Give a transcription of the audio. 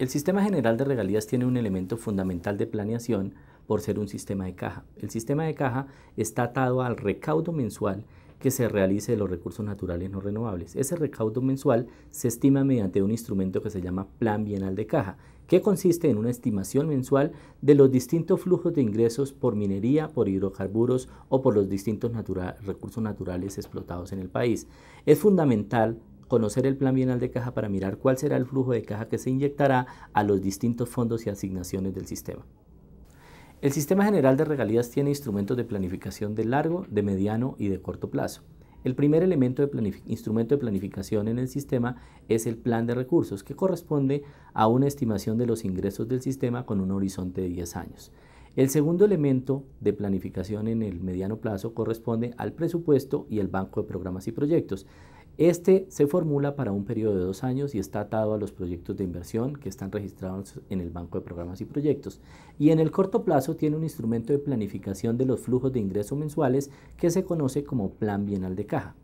El sistema general de regalías tiene un elemento fundamental de planeación por ser un sistema de caja. El sistema de caja está atado al recaudo mensual que se realice de los recursos naturales no renovables. Ese recaudo mensual se estima mediante un instrumento que se llama Plan Bienal de Caja, que consiste en una estimación mensual de los distintos flujos de ingresos por minería, por hidrocarburos o por los distintos recursos naturales explotados en el país. Es fundamental conocer el plan bienal de caja para mirar cuál será el flujo de caja que se inyectará a los distintos fondos y asignaciones del sistema. El sistema general de regalías tiene instrumentos de planificación de largo, de mediano y de corto plazo. El primer elemento de instrumento de planificación en el sistema es el plan de recursos, que corresponde a una estimación de los ingresos del sistema con un horizonte de 10 años. El segundo elemento de planificación en el mediano plazo corresponde al presupuesto y el banco de programas y proyectos. Este se formula para un periodo de dos años y está atado a los proyectos de inversión que están registrados en el Banco de Programas y Proyectos. Y en el corto plazo tiene un instrumento de planificación de los flujos de ingresos mensuales que se conoce como Plan Bienal de Caja.